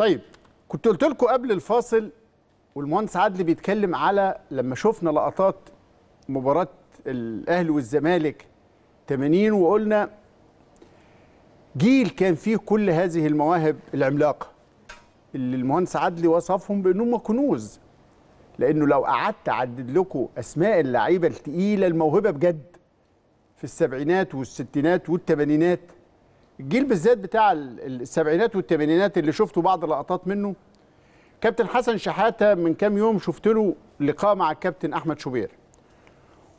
طيب كنت قلت لكم قبل الفاصل والمهندس عدلي بيتكلم على لما شفنا لقطات مباراه الاهلي والزمالك 80 وقلنا جيل كان فيه كل هذه المواهب العملاقه اللي المهندس عدلي وصفهم بانهم كنوز لانه لو قعدت اعدد لكم اسماء اللعيبه الثقيله الموهبه بجد في السبعينات والستينات والثمانينات الجيل بالذات بتاع السبعينات والثمانينات اللي شفته بعض لقطات منه كابتن حسن شحاته من كام يوم شفت له لقاء مع الكابتن احمد شوبير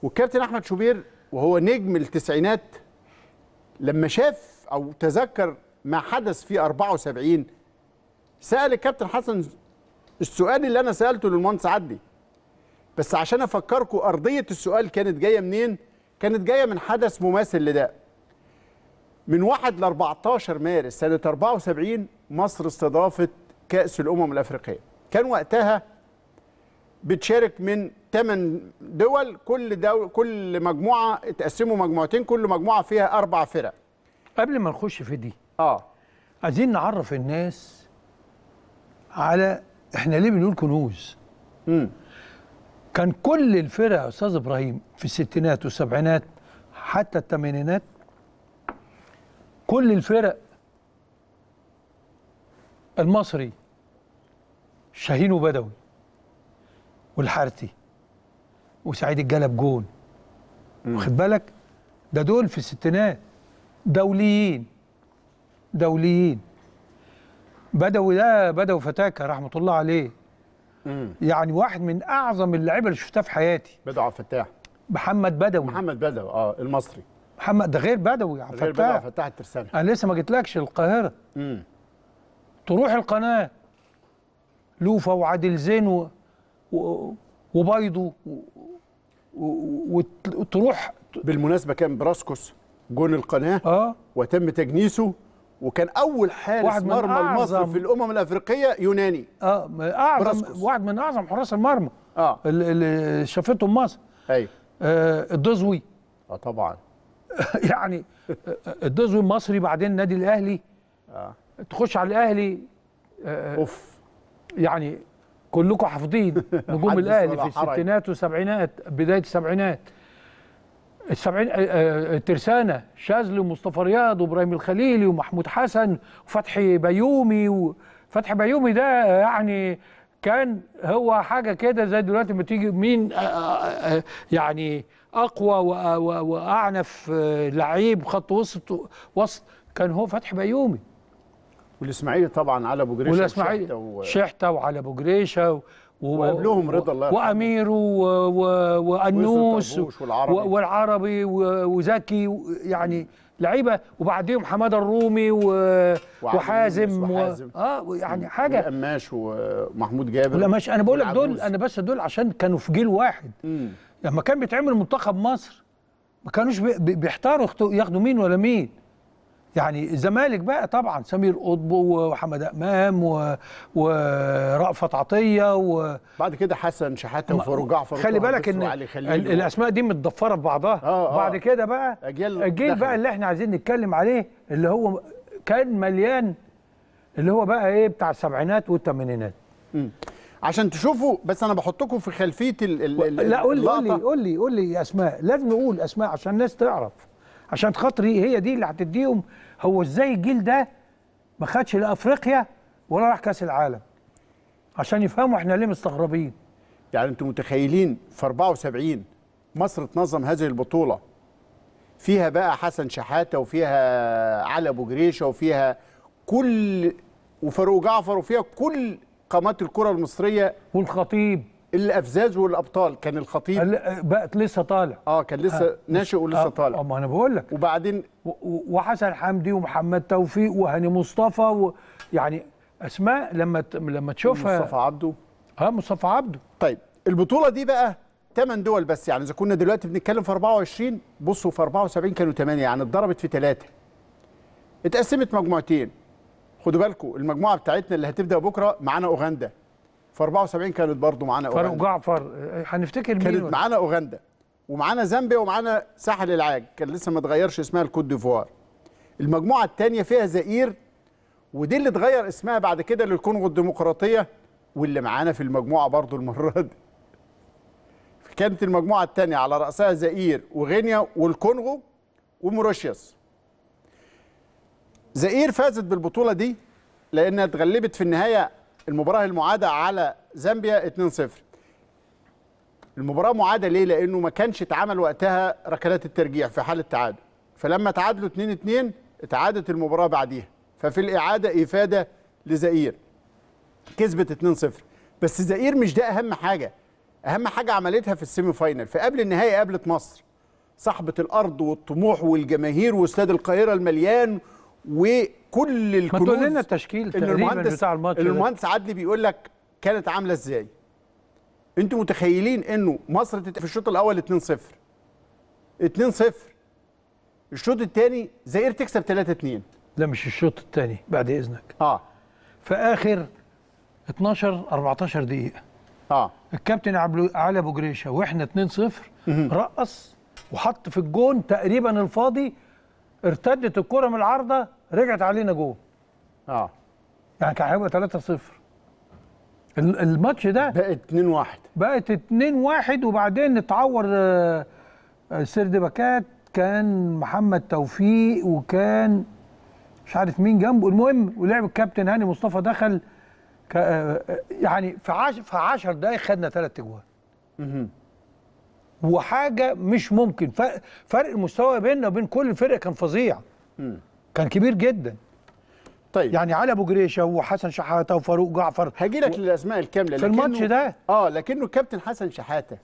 والكابتن احمد شوبير وهو نجم التسعينات لما شاف او تذكر ما حدث في 74 سال الكابتن حسن السؤال اللي انا سالته للمهندس عدلي بس عشان افكركم ارضيه السؤال كانت جايه منين كانت جايه من حدث مماثل لده من 1 ل 14 مارس سنة 74 مصر استضافت كأس الأمم الأفريقية كان وقتها بتشارك من 8 دول كل دول كل مجموعة اتقسموا مجموعتين كل مجموعة فيها أربع فرق قبل ما نخش في دي اه عايزين نعرف الناس على احنا ليه بنقول كنوز امم كان كل الفرق يا استاذ ابراهيم في الستينات والسبعينات حتى الثمانينات كل الفرق المصري شاهين وبدوي والحارتي وسعيد الجلب جون واخد بالك ده دول في الستينات دوليين دوليين بدوي ده بدوي فتاكه رحمه الله عليه مم. يعني واحد من اعظم اللعيبه اللي شفتها في حياتي بدوي عبد الفتاح محمد بدوي محمد بدوي اه المصري محمد ده غير بدوي عبد غير بدوي فتاح الترسانة انا لسه ما جيتلكش القاهره امم تروح القناه لوفا وعادل زين و... و... وبيضو وتروح و... و... بالمناسبه كان براسكوس جون القناه آه. وتم تجنيسه وكان اول حارس مرمى لمصر في الامم الافريقيه يوناني اه اعظم براسكوس. واحد من اعظم حراس المرمى اه اللي شافته مصر ايوه آه الدزوي اه طبعا يعني الدزو المصري بعدين النادي الاهلي آه. تخش على الاهلي آه اوف يعني كلكم حافظين نجوم الاهلي في الستينات والسبعينات بدايه السبعينات السبعين آه، آه، الترسانه ترسانه شاذلي ومصطفى رياض وابراهيم الخليلي ومحمود حسن وفتحي بيومي وفتحي بيومي ده يعني كان هو حاجه كده زي دلوقتي ما تيجي مين آه، يعني اقوى واعنف آه، لعيب خط وسط وسط كان هو فتحي بيومي والاسماعيلي طبعا على ابو جريشه والاسماعيلي و... شحته وعلى ابو جريشه و... وقبلهم رضا الله وامير وانوس والعربي, والعربي وزكي يعني لعيبه وبعديهم حماده الرومي و... وحازم, وحازم و... اه يعني حاجه قماش ومحمود جابر القماش انا بقول لك دول انا بس دول عشان كانوا في جيل واحد مم. لما كان بيتعمل منتخب مصر ما كانوش بيحتاروا ياخدوا مين ولا مين يعني الزمالك بقى طبعا سمير قطب وحمد امام و... ورأفت عطيه و... بعد كده حسن شحاته وفاروق جعفر خلي بالك ان الاسماء دي متضفره في بعضها آه آه بعد كده بقى أجيال الجيل بقى اللي احنا عايزين نتكلم عليه اللي هو كان مليان اللي هو بقى ايه بتاع السبعينات والثمانينات عشان تشوفوا بس انا بحطكم في خلفيه ال ال لا قول لي قول لي قول لي قول لي اسماء لازم نقول اسماء عشان الناس تعرف عشان خاطري هي دي اللي هتديهم هو ازاي الجيل ده ما خدش لا افريقيا ولا راح كاس العالم عشان يفهموا احنا ليه مستغربين يعني انتم متخيلين في 74 مصر تنظم هذه البطوله فيها بقى حسن شحاته وفيها علي ابو جريشه وفيها كل وفاروق جعفر وفيها كل قامات الكره المصريه والخطيب الافزاز والابطال كان الخطيب بقت لسه طالع اه كان لسه آه. ناشئ ولسه آه. طالع اه ما انا بقول لك وبعدين وحسن حمدي ومحمد توفيق وهاني مصطفى ويعني يعني اسماء لما ت... لما تشوفها مصطفى عبده اه مصطفى عبده طيب البطوله دي بقى 8 دول بس يعني اذا كنا دلوقتي بنتكلم في 24 بصوا في 74 كانوا 8 يعني اتضربت في 3 اتقسمت مجموعتين خدوا بالكم المجموعه بتاعتنا اللي هتبدا بكره معانا اوغندا في 74 كانت برضه معانا اوغندا فرق جعفر آه، هنفتكر مين كانت معانا اوغندا ومعانا زامبيا ومعانا ساحل العاج كان لسه ما اتغيرش اسمها الكوت ديفوار المجموعه الثانيه فيها زئير ودي اللي اتغير اسمها بعد كده للكونغو الديمقراطيه واللي معانا في المجموعه برضه المره دي كانت المجموعه الثانيه على راسها زئير وغينيا والكونغو وموريشيوس زئير فازت بالبطوله دي لانها اتغلبت في النهايه المباراه المعاده على زامبيا 2-0 المباراه معاده ليه لانه ما كانش اتعمل وقتها ركلات الترجيع في حاله التعادل فلما تعادلوا 2-2 اتعادت المباراه بعديها ففي الاعاده افاده لزئير كسبت 2-0 بس زئير مش ده اهم حاجه اهم حاجه عملتها في السيمي فاينل فقبل النهائي قابلت مصر صاحبه الارض والطموح والجماهير واستاد القاهره المليان وكل الكنوز ما تقول لنا التشكيل تقريبا بتاع الماتش المهندس عدلي بيقول لك كانت عامله ازاي انتوا متخيلين انه مصر في الشوط الاول 2-0 2-0 الشوط الثاني زائر تكسب 3-2 لا مش الشوط الثاني بعد اذنك اه في اخر 12 14 دقيقه اه الكابتن علي ابو جريشه واحنا 2-0 رقص وحط في الجون تقريبا الفاضي ارتدت الكره من العارضه رجعت علينا جوه اه يعني كان هيبقى 3-0 الماتش ده بقت 2-1 بقت 2-1 وبعدين اتعور آه، باكات كان محمد توفيق وكان مش عارف مين جنبه المهم ولعب الكابتن هاني مصطفى دخل آه، آه، يعني في 10 في 10 دقائق خدنا ثلاث اجوان وحاجه مش ممكن فرق المستوى بيننا وبين كل الفرق كان فظيع كان كبير جدا طيب يعني علي ابو جريشه وحسن شحاته وفاروق جعفر هاجي لك و... للاسماء الكامله في الماتش ده اه لكنه الكابتن حسن شحاته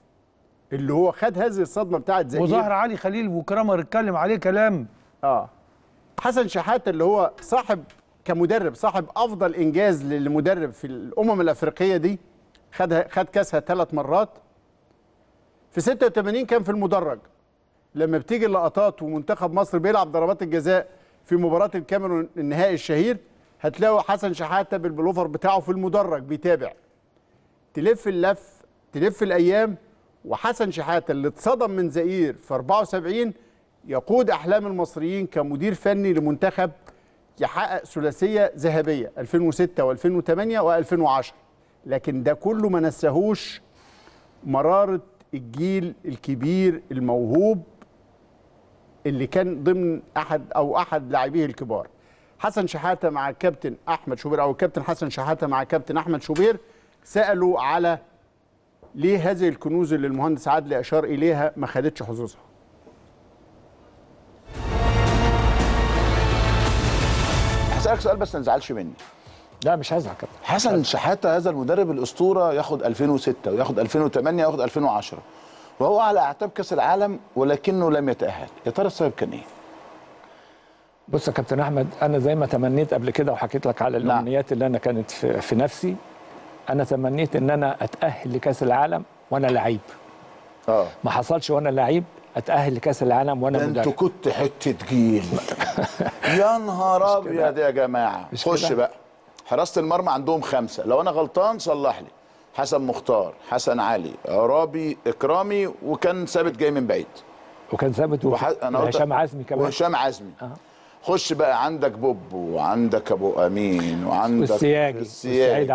اللي هو خد هذه الصدمه بتاعت زي وظهر علي خليل وكرامر اتكلم عليه كلام اه حسن شحاته اللي هو صاحب كمدرب صاحب افضل انجاز للمدرب في الامم الافريقيه دي خد خد كاسها ثلاث مرات في 86 كان في المدرج لما بتيجي اللقطات ومنتخب مصر بيلعب ضربات الجزاء في مباراه الكاميرون النهائي الشهير هتلاقوا حسن شحاته بالبلوفر بتاعه في المدرج بيتابع تلف اللف تلف الايام وحسن شحاته اللي اتصدم من زئير في 74 يقود احلام المصريين كمدير فني لمنتخب يحقق ثلاثيه ذهبيه 2006 و2008 و2010 لكن ده كله ما نساهوش مراره الجيل الكبير الموهوب اللي كان ضمن احد او احد لاعبيه الكبار حسن شحاته مع كابتن احمد شوبير او كابتن حسن شحاته مع كابتن احمد شوبير سالوا على ليه هذه الكنوز اللي المهندس عادل اشار اليها ما خدتش حظوظها هسالك سؤال بس ما تزعلش مني لا مش هزعل كابتن حسن شحاته هذا المدرب الاسطوره ياخد 2006 وياخد 2008 وياخد 2010 وهو على اعتاب كاس العالم ولكنه لم يتاهل يا ترى السبب كان ايه؟ بص يا كابتن احمد انا زي ما تمنيت قبل كده وحكيت لك على نعم. الامنيات اللي انا كانت في, في نفسي انا تمنيت ان انا اتاهل لكاس العالم وانا لعيب اه ما حصلش وانا لعيب اتاهل لكاس العالم وانا مدرب انتوا كنت حته جيل يا نهار ابيض يا جماعه خش بقى حراسه المرمى عندهم خمسه لو انا غلطان صلح لي حسن مختار حسن علي عرابي اكرامي وكان ثابت جاي من بعيد وكان ثابت وح... انا قلت عزمي كمان وهشام عزمي أه. خش بقى عندك بوب وعندك ابو امين وعندك السياجي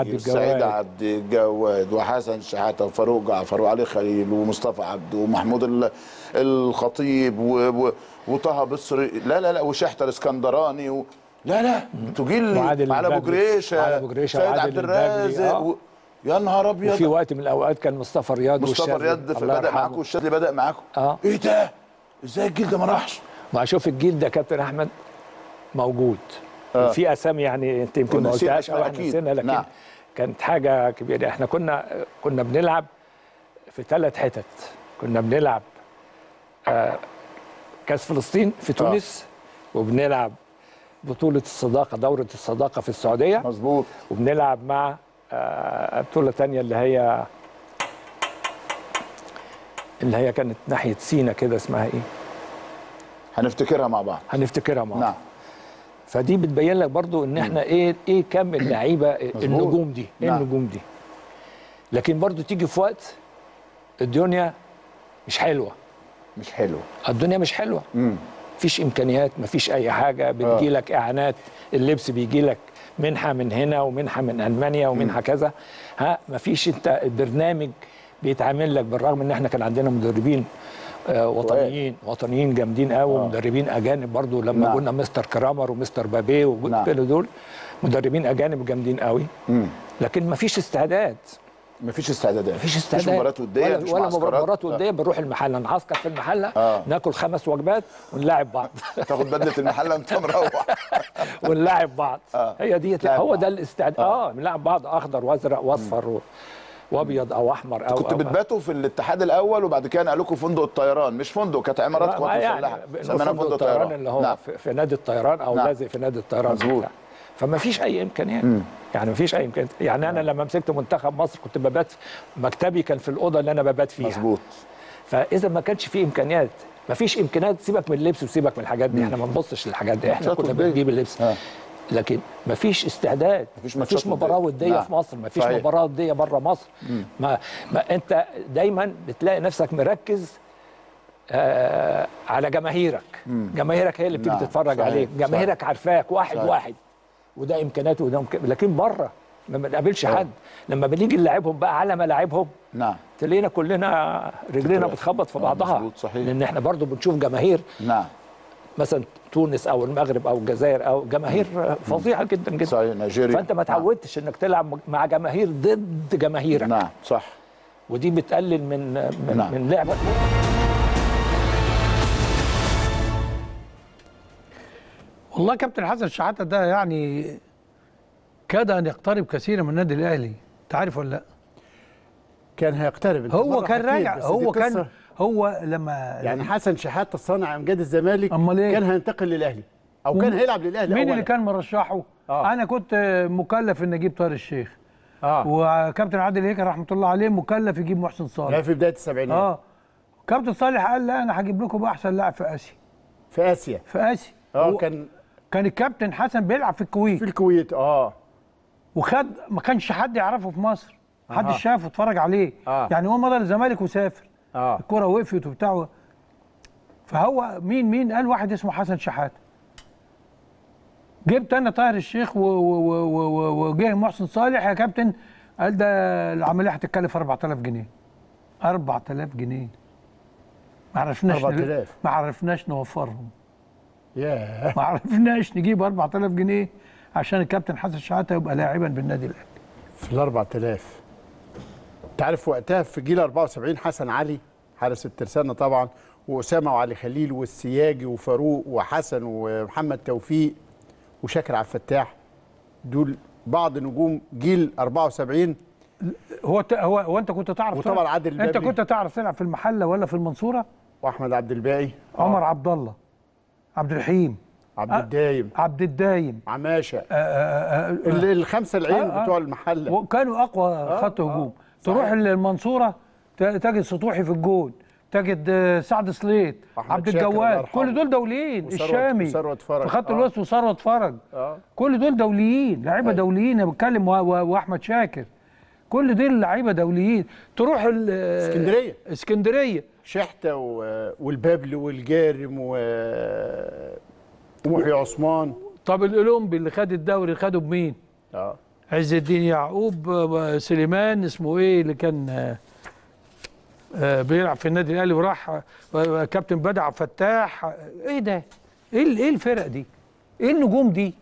الجواد سعيد عبد الجواد وحسن شحاته وفاروق جعفر وعلي خليل ومصطفى عبده ومحمود الخطيب وطه بصري لا لا لا وشحتر اسكندراني لا لا انتوا جيل على ابو جريشه على ابو جريشه سيد عبد الرازق آه. و... يا نهار ابيض في وقت من الاوقات كان مصطفى رياض مصطفى رياض بدا معاكم والشادلي بدا معاكم اه ايه ده؟ ازاي الجيل ده ما راحش؟ ما شوف الجيل ده كابتن احمد موجود آه. وفي اسامي يعني انت يمكن ما قلتهاش او آه، احنا لكن نعم. كانت حاجه كبيره احنا كنا كنا بنلعب في ثلاث حتت كنا بنلعب آه كاس فلسطين في آه. تونس آه. وبنلعب بطوله الصداقه دوره الصداقه في السعوديه مظبوط وبنلعب مع آه، بطوله تانية اللي هي اللي هي كانت ناحيه سينا كده اسمها ايه هنفتكرها مع بعض هنفتكرها مع بعض نعم فدي بتبين لك برضو ان احنا ايه ايه كم اللعيبه إيه النجوم دي ايه نعم. النجوم دي لكن برضو تيجي في وقت الدنيا مش حلوه مش حلوه الدنيا مش حلوه امم فيش امكانيات ما فيش اي حاجه آه. بتجي لك اعانات اللبس بيجي لك منحه من هنا ومنحه من المانيا ومنحه كذا ها ما فيش انت البرنامج بيتعامل لك بالرغم ان احنا كان عندنا مدربين آه وطنيين وطنيين جامدين قوي آه. ومدربين اجانب برضو لما نعم. قلنا مستر كرامر ومستر بابيه وكل نعم. دول مدربين اجانب جامدين قوي لكن ما فيش استعداد مفيش استعدادات مفيش استعدادات مفيش مباريات وديه ولا, مفيش ولا مباريات وديه بنروح المحله نعسكر في المحله آه. ناكل خمس وجبات ونلاعب بعض تاخد بدله المحله وانت مروح ونلاعب بعض آه. هي ديت هو ده الاستعداد اه, آه. بعض اخضر وازرق واصفر وابيض او احمر او كنت بتباتوا في الاتحاد الاول وبعد كده لكم فندق الطيران مش فندق كانت عمارات قوات يعني مسلحه سميناها فندق الطيران اللي هو نعم. في نادي الطيران او نعم. لازق في نادي الطيران مظبوط فما فيش اي امكانيات يعني مفيش اي امكانيات يعني انا نعم. لما مسكت منتخب مصر كنت ببات مكتبي كان في الاوضه اللي انا ببات فيها مظبوط فاذا ما كانش في امكانيات مفيش امكانيات سيبك من اللبس وسيبك من الحاجات دي احنا ما نبصش للحاجات دي احنا كنا بنجيب اللبس آه. لكن مفيش استعداد مفيش, مفيش مباراه وديه نعم. في مصر مفيش صحيح. مباراه وديه بره مصر ما, ما انت دايما بتلاقي نفسك مركز آه على جماهيرك مم. جماهيرك هي اللي بتيجي نعم. تتفرج صحيح. عليك جماهيرك عارفاك واحد صحيح. واحد وده امكاناته وده إمكاناته. لكن بره ما بنقابلش حد لما بنيجي نلاعبهم بقى على ملاعبهم نعم تلاقينا كلنا رجلينا بتخبط في بعضها آه، مظبوط صحيح لان احنا برضو بنشوف جماهير نعم مثلا تونس او المغرب او الجزائر او جماهير فظيعه جدا جدا صحيح نيجيريا فانت ما نعم. تعودتش انك تلعب مع جماهير ضد جماهيرك نعم صح ودي بتقلل من من, نعم. من لعبك والله كابتن حسن شحاته ده يعني كاد ان يقترب كثيرا من النادي الاهلي انت عارف ولا لا كان هيقترب هو كان راجع هو كان هو لما يعني حسن شحاته صانع امجاد الزمالك إيه؟ كان هينتقل للاهلي او كان هيلعب للاهلي مين أولا. اللي كان مرشحه آه. انا كنت مكلف ان اجيب طارق الشيخ اه وكابتن عادل هيكل رحمه الله عليه مكلف يجيب محسن صالح يعني في بدايه السبعينات اه كابتن صالح قال لا انا هجيب لكم احسن لاعب في اسيا في اسيا في اسيا اه كان كان الكابتن حسن بيلعب في الكويت في الكويت اه وخد ما كانش حد يعرفه في مصر حد آه. شافه اتفرج عليه آه. يعني هو مضى الزمالك وسافر آه. الكره وقفت وبتاع فهو مين مين قال واحد اسمه حسن شحاته جبت انا طاهر الشيخ وجه محسن صالح يا كابتن قال ده العمليه هتتكلف 4000 جنيه 4000 جنيه ما عرفناش ما عرفناش نوفرهم ما عرفناش نجيب 4000 جنيه عشان الكابتن حسن شحاته يبقى لاعبا بالنادي الاهلي في ال 4000 انت عارف وقتها في جيل 74 حسن علي حارس الترسانه طبعا واسامه وعلي خليل والسياجي وفاروق وحسن ومحمد توفيق وشاكر عبد الفتاح دول بعض نجوم جيل 74 هو هو هو انت كنت تعرف وطبعا عادل انت كنت تعرف تلعب في المحله ولا في المنصوره واحمد عبد الباقي عمر آه. عبد الله عبد الرحيم عبد الدايم عبد الدايم عماشه الخمسه العين بتوع المحله وكانوا اقوى آه، خط آه، هجوم تروح للمنصوره تجد سطوحي في الجون تجد آه، سعد سليط عبد الجواد كل دول دوليين الشامي في خط آه. الوسط وثروت فرج آه. كل دول دوليين لعيبه طيب. دوليين انا بتكلم واحمد شاكر كل دول لعيبه دوليين تروح اسكندريه اسكندريه شحته و... والبابل والجارم و ومحي عثمان طب الاولمبي اللي خد الدوري خده بمين؟ اه عز الدين يعقوب سليمان اسمه ايه اللي كان آه، آه، بيلعب في النادي الاهلي وراح آه، كابتن بدر عبد الفتاح ايه ده؟ ايه ايه الفرق دي؟ ايه النجوم دي؟